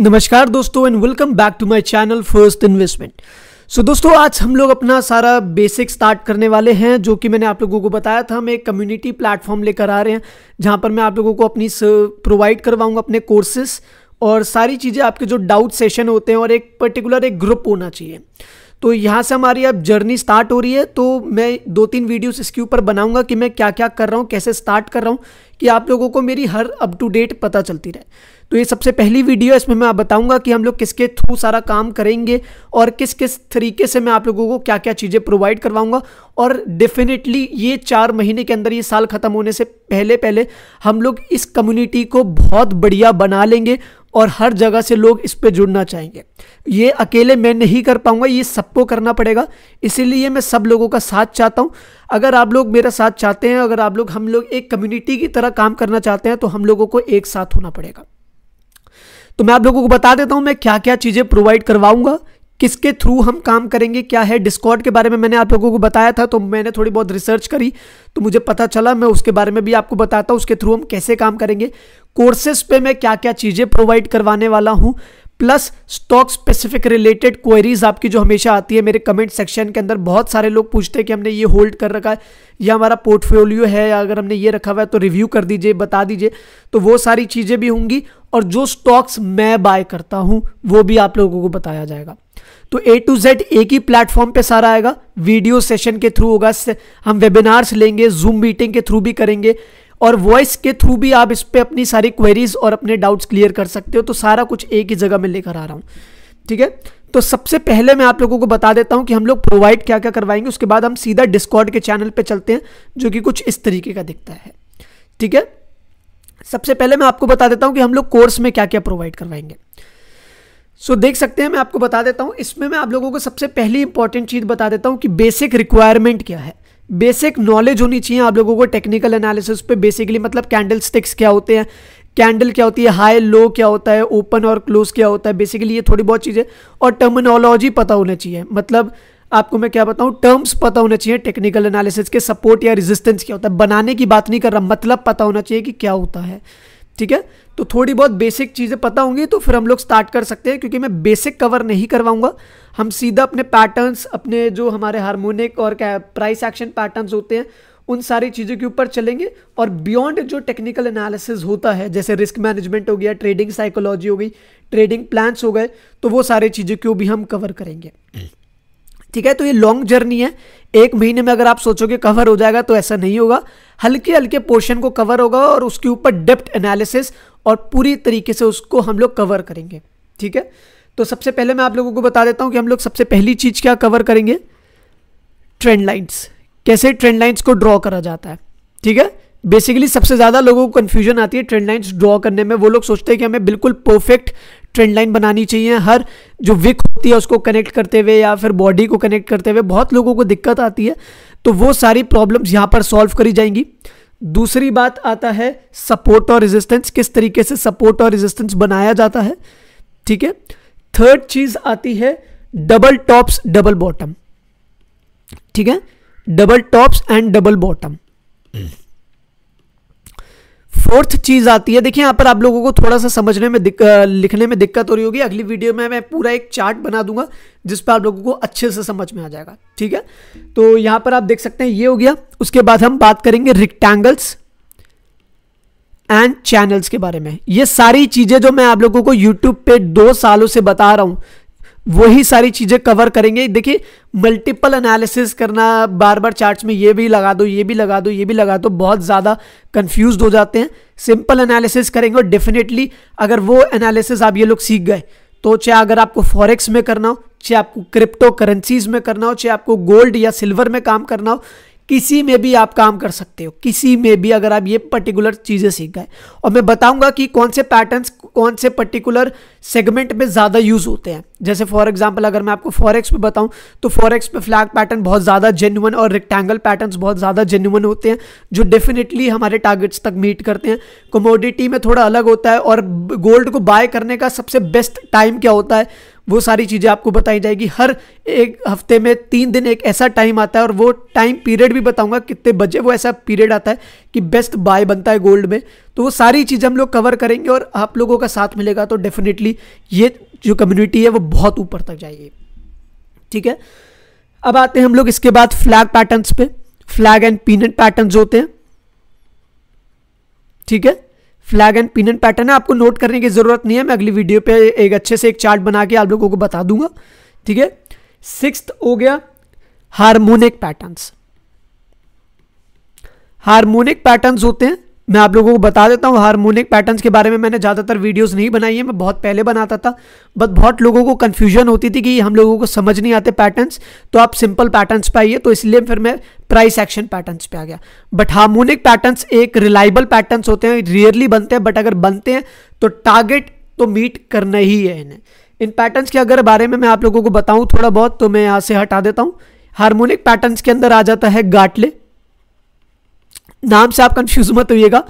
नमस्कार दोस्तों and welcome back to my channel first investment so दोस्तों आज हम लोग अपना सारा बेसिक स्टार्ट करने वाले हैं जो कि मैंने आप लोगों को बताया था हम एक कम्युनिटी प्लेटफॉर्म लेकर आ रहे हैं जहां पर मैं आप लोगों को अपनी प्रोवाइड करवाऊंगा अपने कोर्सेस और सारी चीज़ें आपके जो डाउट सेशन होते हैं और एक पर्टिकुलर एक ग्रुप होना चाहिए तो यहाँ से हमारी अब जर्नी स्टार्ट हो रही है तो मैं दो तीन वीडियोस इसके ऊपर बनाऊंगा कि मैं क्या क्या कर रहा हूँ कैसे स्टार्ट कर रहा हूँ कि आप लोगों को मेरी हर अप टू डेट पता चलती रहे तो ये सबसे पहली वीडियो है इसमें मैं आप बताऊंगा कि हम लोग किसके थ्रू सारा काम करेंगे और किस किस तरीके से मैं आप लोगों को क्या क्या चीज़ें प्रोवाइड करवाऊंगा और डेफिनेटली ये चार महीने के अंदर ये साल ख़त्म होने से पहले पहले हम लोग इस कम्युनिटी को बहुत बढ़िया बना लेंगे और हर जगह से लोग इस पर जुड़ना चाहेंगे ये अकेले मैं नहीं कर पाऊंगा ये सबको करना पड़ेगा इसीलिए मैं सब लोगों का साथ चाहता हूँ अगर आप लोग मेरा साथ चाहते हैं अगर आप लोग हम लोग एक कम्युनिटी की तरह काम करना चाहते हैं तो हम लोगों को एक साथ होना पड़ेगा तो मैं आप लोगों को बता देता हूँ मैं क्या क्या चीज़ें प्रोवाइड करवाऊँगा किसके थ्रू हम काम करेंगे क्या है डिस्कॉर्ड के बारे में मैंने आप लोगों को बताया था तो मैंने थोड़ी बहुत रिसर्च करी तो मुझे पता चला मैं उसके बारे में भी आपको बताता हूँ उसके थ्रू हम कैसे काम करेंगे कोर्सेज पे मैं क्या क्या चीज़ें प्रोवाइड करवाने वाला हूँ plus stock specific related queries आपकी जो हमेशा आती है मेरे कमेंट सेक्शन के अंदर बहुत सारे लोग पूछते हैं कि हमने ये होल्ड कर रखा है या हमारा पोर्टफोलियो है या अगर हमने ये रखा हुआ है तो रिव्यू कर दीजिए बता दीजिए तो वो सारी चीज़ें भी होंगी और जो स्टॉक्स मैं बाय करता हूँ वो भी आप लोगों को बताया जाएगा तो ए टू जेड एक ही प्लेटफॉर्म पे सारा आएगा वीडियो सेशन के थ्रू होगा हम वेबिनार्स लेंगे जूम मीटिंग के थ्रू भी करेंगे और वॉइस के थ्रू भी आप इस पर अपनी सारी क्वेरीज और अपने डाउट्स क्लियर कर सकते हो तो सारा कुछ एक ही जगह में लेकर आ रहा हूँ ठीक है तो सबसे पहले मैं आप लोगों को बता देता हूँ कि हम लोग प्रोवाइड क्या क्या करवाएंगे उसके बाद हम सीधा डिस्कॉर्ड के चैनल पर चलते हैं जो कि कुछ इस तरीके का दिखता है ठीक है सबसे पहले मैं आपको बता देता हूँ कि हम लोग कोर्स में क्या क्या प्रोवाइड करवाएंगे सो so, देख सकते हैं मैं आपको बता देता हूँ इसमें मैं आप लोगों को सबसे पहली इंपॉर्टेंट चीज़ बता देता हूँ कि बेसिक रिक्वायरमेंट क्या है बेसिक नॉलेज होनी चाहिए आप लोगों को टेक्निकल एनालिसिस पे बेसिकली मतलब कैंडल स्टिक्स क्या होते हैं कैंडल क्या होती है हाई लो क्या होता है ओपन और क्लोज क्या होता है बेसिकली ये थोड़ी बहुत चीज़ें और टर्मिनोलॉजी पता होना चाहिए मतलब आपको मैं क्या बताऊँ टर्म्स पता होना चाहिए टेक्निकल एनालिसिस के सपोर्ट या रेजिस्टेंस क्या होता है बनाने की बात नहीं कर रहा मतलब पता होना चाहिए कि क्या होता है ठीक है तो थोड़ी बहुत बेसिक चीज़ें पता होंगी तो फिर हम लोग स्टार्ट कर सकते हैं क्योंकि मैं बेसिक कवर नहीं करवाऊंगा हम सीधा अपने पैटर्न्स अपने जो हमारे हारमोनिक और क्या प्राइस एक्शन पैटर्न्स होते हैं उन सारी चीज़ों के ऊपर चलेंगे और बियॉन्ड जो टेक्निकल एनालिसिस होता है जैसे रिस्क मैनेजमेंट हो गया ट्रेडिंग साइकोलॉजी हो गई ट्रेडिंग प्लान्स हो गए तो वो सारी चीज़ों को भी हम कवर करेंगे ठीक है तो ये लॉन्ग जर्नी है एक महीने में अगर आप सोचोगे कवर हो जाएगा तो ऐसा नहीं होगा हल्के हल्के पोर्शन को कवर होगा और उसके ऊपर डेप्थ एनालिसिस और पूरी तरीके से उसको हम लोग कवर करेंगे ठीक है तो सबसे पहले मैं आप लोगों को बता देता हूँ कि हम लोग सबसे पहली चीज़ क्या कवर करेंगे ट्रेंड लाइन्स कैसे ट्रेंड लाइन्स को ड्रॉ करा जाता है ठीक है बेसिकली सबसे ज़्यादा लोगों को कन्फ्यूजन आती है ट्रेंड लाइन्स ड्रॉ करने में वो लोग सोचते हैं कि हमें बिल्कुल परफेक्ट ट्रेंड लाइन बनानी चाहिए हर जो विक होती है उसको कनेक्ट करते हुए या फिर बॉडी को कनेक्ट करते हुए बहुत लोगों को दिक्कत आती है तो वो सारी प्रॉब्लम्स यहाँ पर सॉल्व करी जाएंगी दूसरी बात आता है सपोर्ट और रेजिस्टेंस किस तरीके से सपोर्ट और रेजिस्टेंस बनाया जाता है ठीक है थर्ड चीज आती है डबल टॉप्स डबल बॉटम ठीक है double tops and double bottom fourth चीज़ आती है देखिए यहाँ पर आप लोगों को थोड़ा सा समझने में दिक, लिखने में दिक्कत हो रही होगी अगली वीडियो में मैं पूरा एक चार्ट बना दूंगा जिस पर आप लोगों को अच्छे से समझ में आ जाएगा ठीक है तो यहां पर आप देख सकते हैं ये हो गया उसके बाद हम बात करेंगे रिक्टेंगल्स एंड चैनल्स के बारे में ये सारी चीज़ें जो मैं आप लोगों को यूट्यूब पे दो सालों से बता रहा हूं वही सारी चीज़ें कवर करेंगे देखिए मल्टीपल एनालिसिस करना बार बार चार्ट में ये भी लगा दो ये भी लगा दो ये भी लगा दो बहुत ज़्यादा कंफ्यूज हो जाते हैं सिंपल एनालिसिस करेंगे और डेफिनेटली अगर वो एनालिसिस आप ये लोग सीख गए तो चाहे अगर आपको फॉरेक्स में करना हो चाहे आपको क्रिप्टो करेंसीज में करना हो चाहे आपको गोल्ड या सिल्वर में काम करना हो किसी में भी आप काम कर सकते हो किसी में भी अगर आप ये पर्टिकुलर चीज़ें सीख गए और मैं बताऊंगा कि कौन से पैटर्न्स कौन से पर्टिकुलर सेगमेंट में ज़्यादा यूज़ होते हैं जैसे फॉर एग्जांपल अगर मैं आपको फॉरेक्स पे बताऊं तो फॉरेक्स पे फ्लैग पैटर्न बहुत ज़्यादा जेन्यून और रेक्टेंगल पैटर्न्स बहुत ज़्यादा जेन्यून होते हैं जो डेफिनेटली हमारे टारगेट्स तक मीट करते हैं कमोडिटी में थोड़ा अलग होता है और गोल्ड को बाय करने का सबसे बेस्ट टाइम क्या होता है वो सारी चीज़ें आपको बताई जाएगी हर एक हफ्ते में तीन दिन एक ऐसा टाइम आता है और वो टाइम पीरियड भी बताऊंगा कितने बजे वो ऐसा पीरियड आता है कि बेस्ट बाय बनता है गोल्ड में तो वो सारी चीज़ें हम लोग कवर करेंगे और आप लोगों का साथ मिलेगा तो डेफिनेटली ये जो कम्युनिटी है वो बहुत ऊपर तक जाएगी ठीक है अब आते हैं हम लोग इसके बाद फ्लैग पैटर्न्स पे फ्लैग एंड पीनट पैटर्न्स होते हैं ठीक है flag and pennant pattern है आपको नोट करने की ज़रूरत नहीं है मैं अगली वीडियो पे एक अच्छे से एक चार्ट बना के आप लोगों को बता दूंगा ठीक है सिक्स हो गया हारमोनिक पैटर्न्स हारमोनिक पैटर्न्स होते हैं मैं आप लोगों को बता देता हूँ हारमोनिक पैटर्न्स के बारे में मैंने ज़्यादातर वीडियोस नहीं बनाई है मैं बहुत पहले बनाता था बट बहुत लोगों को कन्फ्यूजन होती थी कि हम लोगों को समझ नहीं आते पैटर्न्स तो आप सिंपल पैटर्न्स पे आइए तो इसलिए फिर मैं प्राइस एक्शन पैटर्न्स पे आ गया बट हारमोनिक पैटर्न्स एक रिलायबल पैटर्न्स होते हैं रेयरली बनते हैं बट अगर बनते हैं तो टारगेट तो मीट करना ही है इन्हें इन पैटर्न्स के अगर बारे में मैं आप लोगों को बताऊँ थोड़ा बहुत तो मैं यहाँ से हटा देता हूँ हारमोनिक पैटर्न्स के अंदर आ जाता है गाटले नाम से आप कंफ्यूज मत होइएगा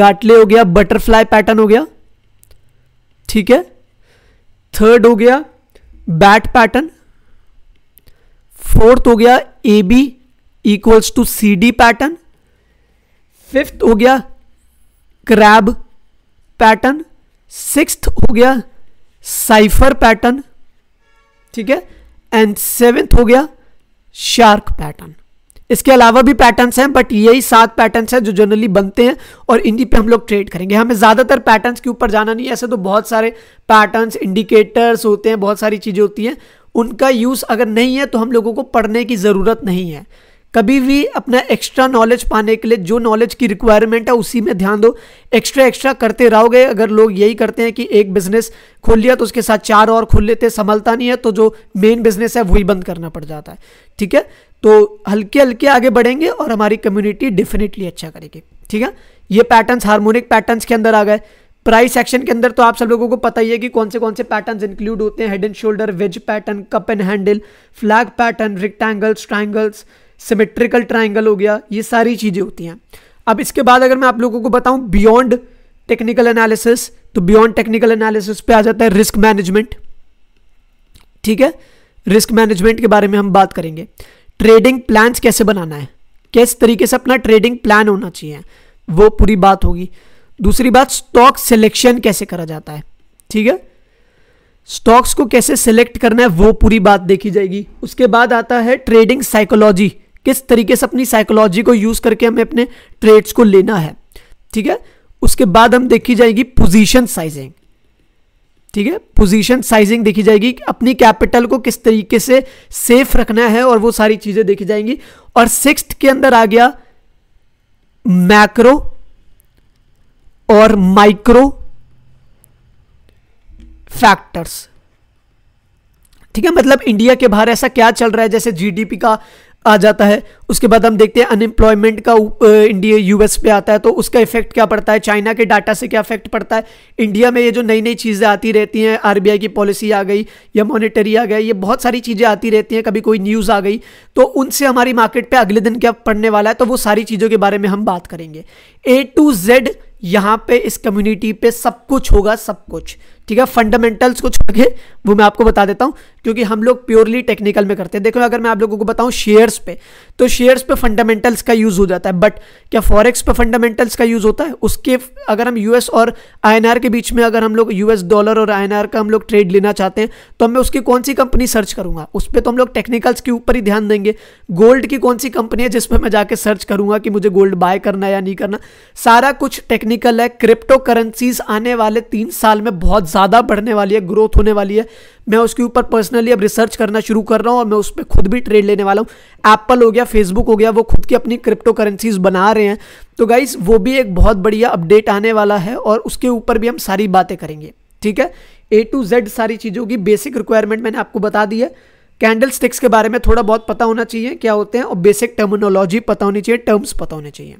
गाटले हो गया बटरफ्लाई पैटर्न हो गया ठीक है थर्ड हो गया बैट पैटर्न फोर्थ हो गया A B equals to C D pattern fifth हो गया क्रैब पैटर्न सिक्स्थ हो गया साइफर पैटर्न ठीक है एंड सेवेंथ हो गया शार्क पैटर्न इसके अलावा भी पैटर्न्स हैं बट यही सात पैटर्न्स हैं जो जनरली बनते हैं और इन्हीं पे हम लोग ट्रेड करेंगे हमें ज़्यादातर पैटर्न्स के ऊपर जाना नहीं है ऐसे तो बहुत सारे पैटर्न्स इंडिकेटर्स होते हैं बहुत सारी चीज़ें होती हैं उनका यूज़ अगर नहीं है तो हम लोगों को पढ़ने की ज़रूरत नहीं है कभी भी अपना एक्स्ट्रा नॉलेज पाने के लिए जो नॉलेज की रिक्वायरमेंट है उसी में ध्यान दो एक्स्ट्रा एक्स्ट्रा करते रहोगे अगर लोग यही करते हैं कि एक बिजनेस खोल लिया तो उसके साथ चार और खोल लेते संभलता नहीं है तो जो मेन बिजनेस है वही बंद करना पड़ जाता है ठीक है तो हल्के हल्के आगे बढ़ेंगे और हमारी कम्युनिटी डेफिनेटली अच्छा करेगी ठीक है ये पैटर्न्स हार्मोनिक पैटर्न्स के अंदर आ गए प्राइस सेक्शन के अंदर तो आप सब लोगों को पता ही है कि कौन से कौन से पैटर्न्स इंक्लूड होते हैं head and shoulder wedge pattern cup and handle flag pattern rectangles triangles symmetrical triangle हो गया ये सारी चीज़ें होती हैं अब इसके बाद अगर मैं आप लोगों को बताऊं बियॉन्ड टेक्निकल एनालिसिस तो बियॉन्ड टेक्निकल एनालिसिस पे आ जाता है रिस्क मैनेजमेंट ठीक है रिस्क मैनेजमेंट के बारे में हम बात करेंगे ट्रेडिंग प्लान्स कैसे बनाना है किस तरीके से अपना ट्रेडिंग प्लान होना चाहिए वो पूरी बात होगी दूसरी बात स्टॉक सिलेक्शन कैसे करा जाता है ठीक है स्टॉक्स को कैसे सिलेक्ट करना है वो पूरी बात देखी जाएगी उसके बाद आता है ट्रेडिंग साइकोलॉजी किस तरीके से अपनी साइकोलॉजी को यूज़ करके हमें अपने ट्रेड्स को लेना है ठीक है उसके बाद हम देखी जाएगी पोजीशन साइजिंग ठीक है पोजीशन साइजिंग देखी जाएगी कि अपनी कैपिटल को किस तरीके से सेफ रखना है और वो सारी चीज़ें देखी जाएंगी और सिक्स के अंदर आ गया मैक्रो और माइक्रो फैक्टर्स ठीक है मतलब इंडिया के बाहर ऐसा क्या चल रहा है जैसे जीडीपी का आ जाता है उसके बाद हम देखते हैं अनएम्प्लॉयमेंट का इंडिया यूएस पे आता है तो उसका इफेक्ट क्या पड़ता है चाइना के डाटा से क्या इफेक्ट पड़ता है इंडिया में ये जो नई नई चीज़ें आती रहती हैं आरबीआई की पॉलिसी आ गई या मॉनिटरी आ गया ये बहुत सारी चीज़ें आती रहती हैं कभी कोई न्यूज़ आ गई तो उनसे हमारी मार्केट पर अगले दिन क्या पड़ने वाला है तो वो सारी चीज़ों के बारे में हम बात करेंगे ए टू जेड यहाँ पे इस कम्युनिटी पे सब कुछ होगा सब कुछ ठीक है फंडामेंटल्स को छोड़ के वो मैं आपको बता देता हूँ क्योंकि हम लोग प्योरली टेक्निकल में करते हैं देखो अगर मैं आप लोगों को बताऊँ शेयर्स पे तो शेयर्स पे फंडामेंटल्स का यूज़ हो जाता है बट क्या फॉरेक्स पे फंडामेंटल्स का यूज़ होता है उसके अगर हम यूएस और आईएनआर के बीच में अगर हम लोग यूएस डॉलर और आईएनआर का हम लोग ट्रेड लेना चाहते हैं तो मैं उसकी कौन सी कंपनी सर्च करूँगा उस पर तो हम लोग टेक्निकल्स के ऊपर ही ध्यान देंगे गोल्ड की कौन सी कंपनी है जिसपे मैं जाकर सर्च करूँगा कि मुझे गोल्ड बाय करना या नहीं करना सारा कुछ टेक्निकल है क्रिप्टो करेंसीज आने वाले तीन साल में बहुत ज़्यादा बढ़ने वाली है ग्रोथ होने वाली है मैं उसके ऊपर पर्सनली अब रिसर्च करना शुरू कर रहा हूँ और मैं उस पर खुद भी ट्रेड लेने वाला हूँ एप्पल हो गया फेसबुक हो गया वो खुद की अपनी क्रिप्टो करेंसीज बना रहे हैं तो गाइस वो भी एक बहुत बढ़िया अपडेट आने वाला है और उसके ऊपर भी हम सारी बातें करेंगे ठीक है ए टू जेड सारी चीज़ों की बेसिक रिक्वायरमेंट मैंने आपको बता दी है कैंडल स्टिक्स के बारे में थोड़ा बहुत पता होना चाहिए क्या होते हैं और बेसिक टर्मिनोलॉजी पता होनी चाहिए टर्म्स पता होने चाहिए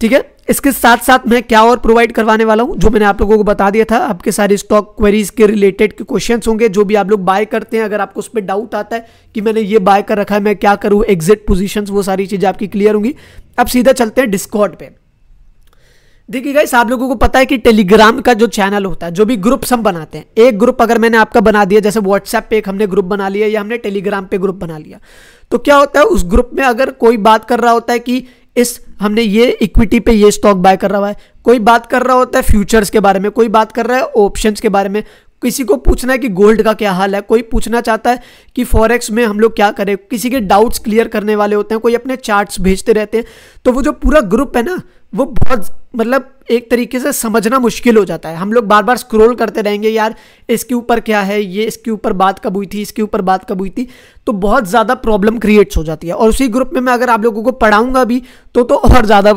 ठीक है इसके साथ साथ मैं क्या और प्रोवाइड करवाने वाला हूँ जो मैंने आप लोगों को बता दिया था आपके सारे स्टॉक क्वेरीज के रिलेटेड के क्वेश्चंस होंगे जो भी आप लोग बाय करते हैं अगर आपको उस पर डाउट आता है कि मैंने ये बाय कर रखा है मैं क्या करूँ एग्जिट पोजीशंस वो सारी चीज़ें आपकी क्लियर होंगी अब सीधा चलते हैं डिस्कॉट पे देखिए गाइस आप लोगों को पता है कि टेलीग्राम का जो चैनल होता है जो भी ग्रुप्स हम बनाते हैं एक ग्रुप अगर मैंने आपका बना दिया जैसे व्हाट्सएप पे एक हमने ग्रुप बना लिया या हमने टेलीग्राम पे ग्रुप बना लिया तो क्या होता है उस ग्रुप में अगर कोई बात कर रहा होता है कि इस हमने ये इक्विटी पे ये स्टॉक बाय कर रहा है कोई बात कर रहा होता है फ्यूचर्स के बारे में कोई बात कर रहा है ऑप्शंस के बारे में किसी को पूछना है कि गोल्ड का क्या हाल है कोई पूछना चाहता है कि फॉरेक्स में हम लोग क्या करें किसी के डाउट्स क्लियर करने वाले होते हैं कोई अपने चार्ट्स भेजते रहते हैं तो वो जो पूरा ग्रुप है ना वो बहुत मतलब एक तरीके से समझना मुश्किल हो जाता है हम लोग बार बार स्क्रोल करते रहेंगे यार इसके ऊपर क्या है ये इसके ऊपर बात कब हुई थी इसके ऊपर बात कब हुई थी तो बहुत ज़्यादा प्रॉब्लम क्रिएट्स हो जाती है और उसी ग्रुप में मैं अगर आप लोगों को पढ़ाऊँगा भी तो, तो और ज़्यादा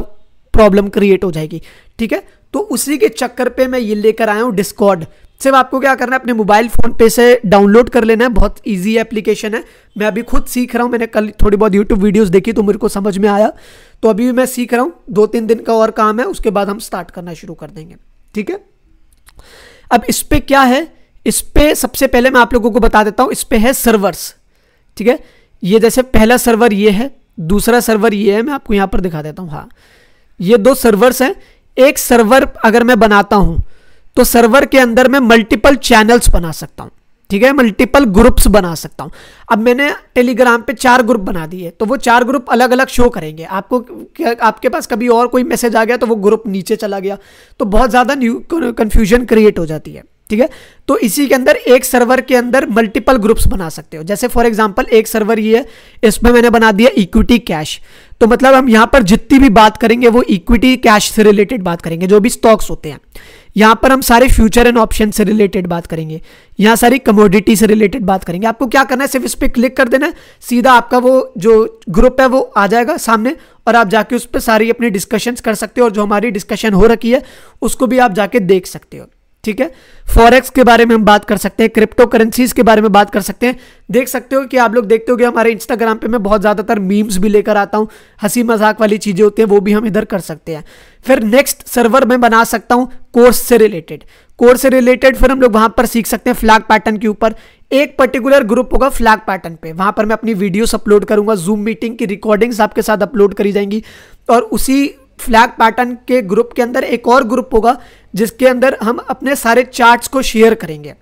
प्रॉब्लम क्रिएट हो जाएगी ठीक है तो उसी के चक्कर पे मैं ये लेकर आया हूँ डिस्कॉर्ड सिर्फ आपको क्या करना है अपने मोबाइल फ़ोन पे से डाउनलोड कर लेना है बहुत इजी एप्लीकेशन है मैं अभी खुद सीख रहा हूँ मैंने कल थोड़ी बहुत यूट्यूब वीडियोस देखी तो मेरे को समझ में आया तो अभी भी मैं सीख रहा हूँ दो तीन दिन का और काम है उसके बाद हम स्टार्ट करना शुरू कर देंगे ठीक है अब इस पर क्या है इस पर सबसे पहले मैं आप लोगों को बता देता हूँ इस पर है सर्वर्स ठीक है ये जैसे पहला सर्वर ये है दूसरा सर्वर ये है मैं आपको यहाँ पर दिखा देता हूँ हाँ ये दो सर्वर्स हैं एक सर्वर अगर मैं बनाता हूँ तो सर्वर के अंदर मैं मल्टीपल चैनल्स बना सकता हूँ ठीक है मल्टीपल ग्रुप्स बना सकता हूँ अब मैंने टेलीग्राम पे चार ग्रुप बना दिए तो वो चार ग्रुप अलग अलग शो करेंगे आपको आपके पास कभी और कोई मैसेज आ गया तो वो ग्रुप नीचे चला गया तो बहुत ज़्यादा कन्फ्यूजन क्रिएट हो जाती है ठीक है तो इसी के अंदर एक सर्वर के अंदर मल्टीपल ग्रुप्स बना सकते हो जैसे फॉर एग्जांपल एक सर्वर ये है इसमें मैंने बना दिया इक्विटी कैश तो मतलब हम यहां पर जितनी भी बात करेंगे वो इक्विटी कैश से रिलेटेड बात करेंगे जो भी स्टॉक्स होते हैं यहां पर हम सारे फ्यूचर एंड ऑप्शन से रिलेटेड बात करेंगे यहां सारी कमोडिटी से रिलेटेड बात करेंगे आपको क्या करना है सिर्फ इस पर क्लिक कर देना है सीधा आपका वो जो ग्रुप है वो आ जाएगा सामने और आप जाके उस पर सारी अपनी डिस्कशंस कर सकते हो और जो हमारी डिस्कशन हो रखी है उसको भी आप जाके देख सकते हो ठीक है फॉरेक्स के बारे में हम बात कर सकते हैं क्रिप्टो करेंसीज के बारे में बात कर सकते हैं देख सकते हो कि आप लोग देखते हो कि हमारे इंस्टाग्राम पे मैं बहुत ज़्यादातर मीम्स भी लेकर आता हूँ हंसी मजाक वाली चीज़ें होती हैं वो भी हम इधर कर सकते हैं फिर नेक्स्ट सर्वर मैं बना सकता हूँ कोर्स से रिलेटेड कोर्स से रिलेटेड फिर हम लोग वहाँ पर सीख सकते हैं फ्लैग पैटर्न के ऊपर एक पर्टिकुलर ग्रुप होगा फ्लैग पैटर्न पे वहाँ पर मैं अपनी वीडियोस अपलोड करूंगा जूम मीटिंग की रिकॉर्डिंग्स आपके साथ अपलोड करी जाएंगी और उसी फ्लैग पैटर्न के ग्रुप के अंदर एक और ग्रुप होगा जिसके अंदर हम अपने सारे चार्ट्स को शेयर करेंगे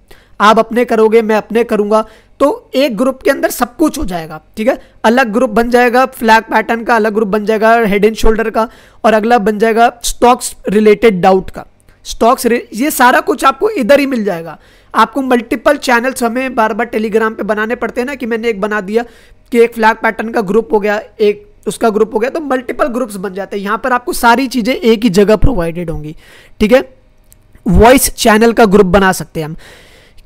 आप अपने करोगे मैं अपने करूँगा तो एक ग्रुप के अंदर सब कुछ हो जाएगा ठीक है अलग ग्रुप बन जाएगा फ्लैग पैटर्न का अलग ग्रुप बन जाएगा हेड एंड शोल्डर का और अगला बन जाएगा स्टॉक्स रिलेटेड डाउट का स्टॉक्स ये सारा कुछ आपको इधर ही मिल जाएगा आपको मल्टीपल चैनल्स हमें बार बार टेलीग्राम पे बनाने पड़ते हैं ना कि मैंने एक बना दिया कि एक फ्लैग पैटर्न का ग्रुप हो गया एक उसका ग्रुप हो गया तो मल्टीपल ग्रुप्स बन जाते हैं यहाँ पर आपको सारी चीज़ें एक ही जगह प्रोवाइडेड होंगी ठीक है वॉइस चैनल का ग्रुप बना सकते हैं हम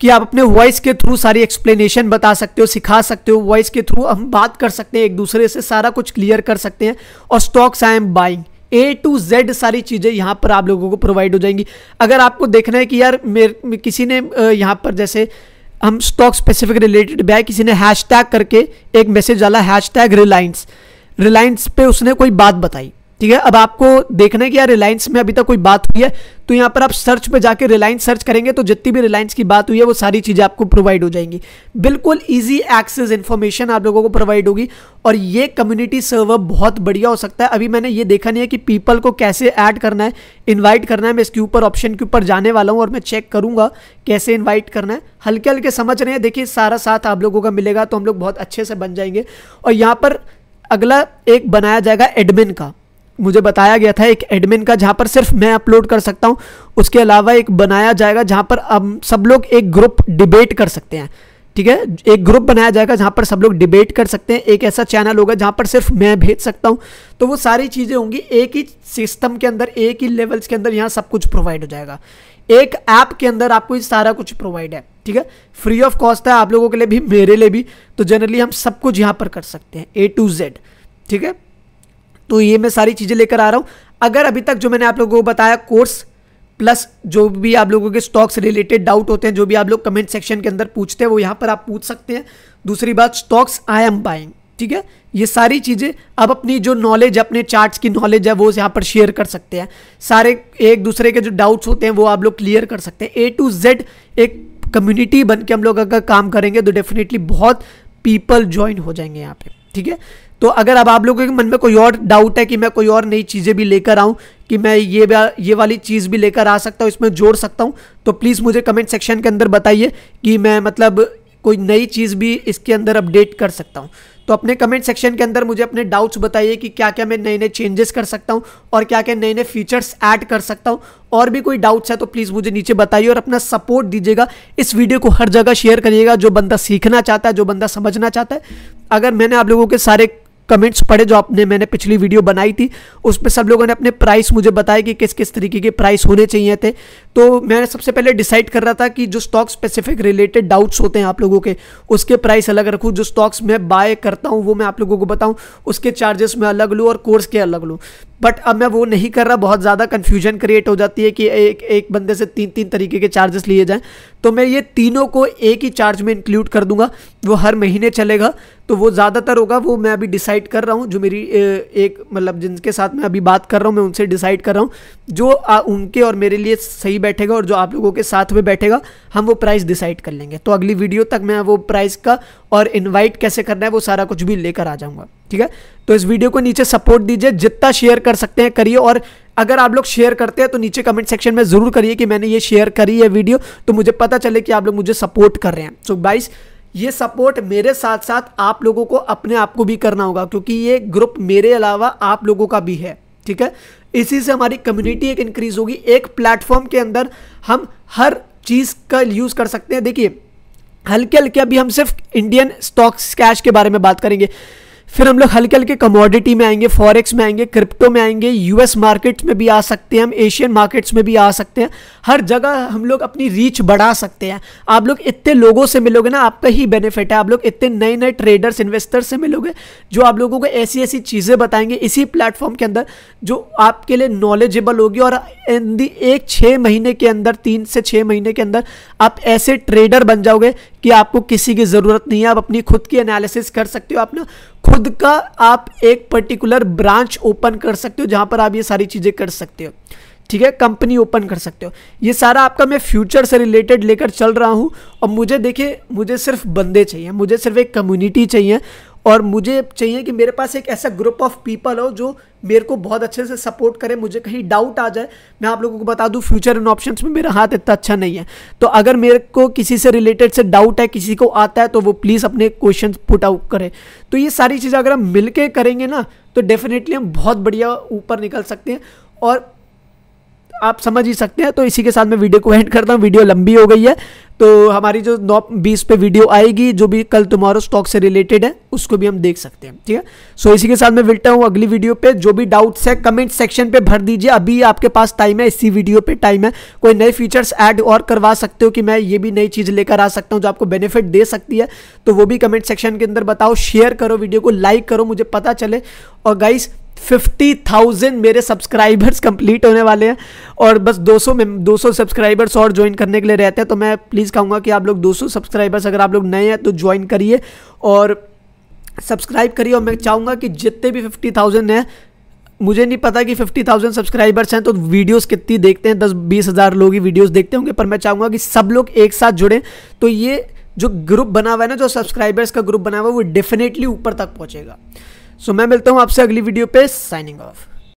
कि आप अपने वॉइस के थ्रू सारी एक्सप्लेनेशन बता सकते हो सिखा सकते हो वॉइस के थ्रू हम बात कर सकते हैं एक दूसरे से सारा कुछ क्लियर कर सकते हैं और stocks I am buying A to Z सारी चीज़ें यहाँ पर आप लोगों को प्रोवाइड हो जाएंगी अगर आपको देखना है कि यार मेरे किसी ने यहाँ पर जैसे हम स्टॉक स्पेसिफिक रिलेटेड भी किसी ने हैश करके एक मैसेज डाला हैश टैग रिलायंस रिलायंस पे उसने कोई बात बताई ठीक है अब आपको देखना है कि यार रिलायंस में अभी तक कोई बात हुई है तो यहाँ पर आप सर्च पे जाके रिलायंस सर्च करेंगे तो जितनी भी रिलायंस की बात हुई है वो सारी चीज़ें आपको प्रोवाइड हो जाएंगी बिल्कुल इजी एक्सेस इन्फॉर्मेशन आप लोगों को प्रोवाइड होगी और ये कम्युनिटी सर्वर बहुत बढ़िया हो सकता है अभी मैंने ये देखा नहीं है कि पीपल को कैसे ऐड करना है इन्वाइट करना है मैं इसके ऊपर ऑप्शन के ऊपर जाने वाला हूँ और मैं चेक करूँगा कैसे इन्वाइट करना है हल्के हल्के समझ रहे हैं देखिए सारा साथ आप लोगों का मिलेगा तो हम लोग बहुत अच्छे से बन जाएंगे और यहाँ पर अगला एक बनाया जाएगा एडमिन का मुझे बताया गया था एक एडमिन का जहाँ पर सिर्फ मैं अपलोड कर सकता हूँ उसके अलावा एक बनाया जाएगा जहाँ पर अब सब लोग एक ग्रुप डिबेट कर सकते हैं ठीक है एक ग्रुप बनाया जाएगा जहाँ पर सब लोग डिबेट कर सकते हैं एक ऐसा चैनल होगा जहाँ पर सिर्फ मैं भेज सकता हूँ तो वो सारी चीज़ें होंगी एक ही सिस्टम के अंदर एक ही लेवल्स के अंदर यहाँ सब कुछ प्रोवाइड हो जाएगा एक ऐप के अंदर आपको ये सारा कुछ प्रोवाइड है ठीक है फ्री ऑफ कॉस्ट है आप लोगों के लिए भी मेरे लिए भी तो जनरली हम सब कुछ यहाँ पर कर सकते हैं ए टू जेड ठीक है तो ये मैं सारी चीज़ें लेकर आ रहा हूँ अगर अभी तक जो मैंने आप लोगों को बताया कोर्स प्लस जो भी आप लोगों के स्टॉक्स रिलेटेड डाउट होते हैं जो भी आप लोग कमेंट सेक्शन के अंदर पूछते हैं वो यहाँ पर आप पूछ सकते हैं दूसरी बात स्टॉक्स आई एम बाइंग ठीक है ये सारी चीज़ें आप अपनी जो नॉलेज अपने चार्ट्स की नॉलेज है वो यहाँ पर शेयर कर सकते हैं सारे एक दूसरे के जो डाउट्स होते हैं वो आप लोग क्लियर कर सकते हैं ए टू जेड एक कम्युनिटी बन के हम लोग अगर काम करेंगे तो डेफिनेटली बहुत पीपल ज्वाइन हो जाएंगे यहाँ पे ठीक है तो अगर अब आप लोगों के मन में कोई और डाउट है कि मैं कोई और नई चीज़ें भी लेकर आऊँ कि मैं ये ये वाली चीज़ भी लेकर आ सकता हूँ इसमें जोड़ सकता हूँ तो प्लीज़ मुझे कमेंट सेक्शन के अंदर बताइए कि मैं मतलब कोई नई चीज़ भी इसके अंदर अपडेट कर सकता हूँ तो अपने कमेंट सेक्शन के अंदर मुझे अपने डाउट्स बताइए कि क्या क्या मैं नए नए चेंजेस कर सकता हूँ और क्या क्या नए नए फीचर्स ऐड कर सकता हूँ और भी कोई डाउट्स है तो प्लीज़ मुझे नीचे बताइए और अपना सपोर्ट दीजिएगा इस वीडियो को हर जगह शेयर करिएगा जो बंदा सीखना चाहता है जो बंदा समझना चाहता है अगर मैंने आप लोगों के सारे कमेंट्स पढ़े जो आपने मैंने पिछली वीडियो बनाई थी उस पर सब लोगों ने अपने प्राइस मुझे बताए कि किस किस तरीके के प्राइस होने चाहिए थे तो मैं सबसे पहले डिसाइड कर रहा था कि जो स्टॉक स्पेसिफिक रिलेटेड डाउट्स होते हैं आप लोगों के उसके प्राइस अलग रखूँ जो स्टॉक्स मैं बाय करता हूँ वो मैं आप लोगों को बताऊँ उसके चार्जेस मैं अलग लूँ और कोर्स के अलग लूँ बट अब मैं वो नहीं कर रहा बहुत ज़्यादा कन्फ्यूजन क्रिएट हो जाती है कि एक एक बंदे से तीन तीन तरीके के चार्जेस लिए जाएं तो मैं ये तीनों को एक ही चार्ज में इंक्लूड कर दूंगा वो हर महीने चलेगा तो वो ज़्यादातर होगा वो मैं अभी डिसाइड कर रहा हूँ जो मेरी एक मतलब जिनके साथ मैं अभी बात कर रहा हूँ मैं उनसे डिसाइड कर रहा हूँ जो आ, उनके और मेरे लिए सही बैठेगा और जो आप लोगों के साथ में बैठेगा हम वो प्राइस डिसाइड कर लेंगे तो अगली वीडियो तक मैं वो प्राइस का और इनवाइट कैसे करना है वो सारा कुछ भी लेकर आ जाऊंगा ठीक है तो इस वीडियो को नीचे सपोर्ट दीजिए जितना शेयर कर सकते हैं करिए और अगर आप लोग शेयर करते हैं तो नीचे कमेंट सेक्शन में ज़रूर करिए कि मैंने ये शेयर करी है वीडियो तो मुझे पता चले कि आप लोग मुझे सपोर्ट कर रहे हैं सो बाइस ये सपोर्ट मेरे साथ साथ आप लोगों को अपने आप को भी करना होगा क्योंकि ये ग्रुप मेरे अलावा आप लोगों का भी है ठीक है इसी से हमारी कम्युनिटी एक इंक्रीज होगी एक प्लेटफॉर्म के अंदर हम हर चीज़ का यूज़ कर सकते हैं देखिए हल्के हल्के अभी हम सिर्फ इंडियन स्टॉक्स कैश के बारे में बात करेंगे फिर हम लोग हल्के हल्के कमोडिटी में आएंगे फॉरेक्स में आएंगे क्रिप्टो में आएंगे यूएस मार्केट्स में भी आ सकते हैं हम एशियन मार्केट्स में भी आ सकते हैं हर जगह हम लोग अपनी रीच बढ़ा सकते हैं आप लोग इतने लोगों से मिलोगे ना आपका ही बेनिफिट है आप लोग इतने नए नए ट्रेडर्स इन्वेस्टर्स से मिलोगे जो आप लोगों को ऐसी ऐसी चीज़ें बताएंगे इसी प्लेटफॉर्म के अंदर जो आपके लिए नॉलेजेबल होगी और इन दी एक छः महीने के अंदर तीन से छः महीने के अंदर आप ऐसे ट्रेडर बन जाओगे कि आपको किसी की ज़रूरत नहीं है आप अपनी खुद की एनालिसिस कर सकते हो अपना खुद का आप एक पर्टिकुलर ब्रांच ओपन कर सकते हो जहां पर आप ये सारी चीज़ें कर सकते हो ठीक है कंपनी ओपन कर सकते हो ये सारा आपका मैं फ्यूचर से रिलेटेड लेकर चल रहा हूँ और मुझे देखिए मुझे सिर्फ बंदे चाहिए मुझे सिर्फ एक कम्युनिटी चाहिए और मुझे चाहिए कि मेरे पास एक ऐसा ग्रुप ऑफ पीपल हो जो मेरे को बहुत अच्छे से सपोर्ट करें मुझे कहीं डाउट आ जाए मैं आप लोगों को बता दूं फ्यूचर इन ऑप्शंस में मेरा हाथ इतना अच्छा नहीं है तो अगर मेरे को किसी से रिलेटेड से डाउट है किसी को आता है तो वो प्लीज़ अपने क्वेश्चन पुट आउट करें तो ये सारी चीज़ें अगर हम मिल करेंगे ना तो डेफिनेटली हम बहुत बढ़िया ऊपर निकल सकते हैं और आप समझ ही सकते हैं तो इसी के साथ मैं वीडियो को एंड करता हूँ वीडियो लंबी हो गई है तो हमारी जो नौ बीस पे वीडियो आएगी जो भी कल तुम्हारो स्टॉक से रिलेटेड है उसको भी हम देख सकते हैं ठीक है सो इसी के साथ मैं मिलता हूँ अगली वीडियो पे जो भी डाउट्स है कमेंट सेक्शन पे भर दीजिए अभी आपके पास टाइम है इसी वीडियो पे टाइम है कोई नए फीचर्स ऐड और करवा सकते हो कि मैं ये भी नई चीज़ लेकर आ सकता हूँ जो आपको बेनिफिट दे सकती है तो वो भी कमेंट सेक्शन के अंदर बताओ शेयर करो वीडियो को लाइक करो मुझे पता चले और गाइस फिफ्टी थाउजेंड मेरे सब्सक्राइबर्स कंप्लीट होने वाले हैं और बस 200 में 200 सब्सक्राइबर्स और ज्वाइन करने के लिए रहते हैं तो मैं प्लीज़ कहूँगा कि आप लोग 200 सब्सक्राइबर्स अगर आप लोग नए हैं तो ज्वाइन करिए और सब्सक्राइब करिए और मैं चाहूँगा कि जितने भी फिफ्टी थाउजेंड हैं मुझे नहीं पता कि फिफ्टी थाउजेंड सब्सक्राइबर्स हैं तो वीडियोस कितनी देखते हैं दस बीस हज़ार लोग ही वीडियोस देखते होंगे पर मैं चाहूँगा कि सब लोग एक साथ जुड़ें तो ये जो ग्रुप बना हुआ है ना जो सब्सक्राइबर्स का ग्रुप बना हुआ है वो डेफिनेटली ऊपर तक पहुँचेगा सो so, मैं मिलता हूँ आपसे अगली वीडियो पे साइनिंग ऑफ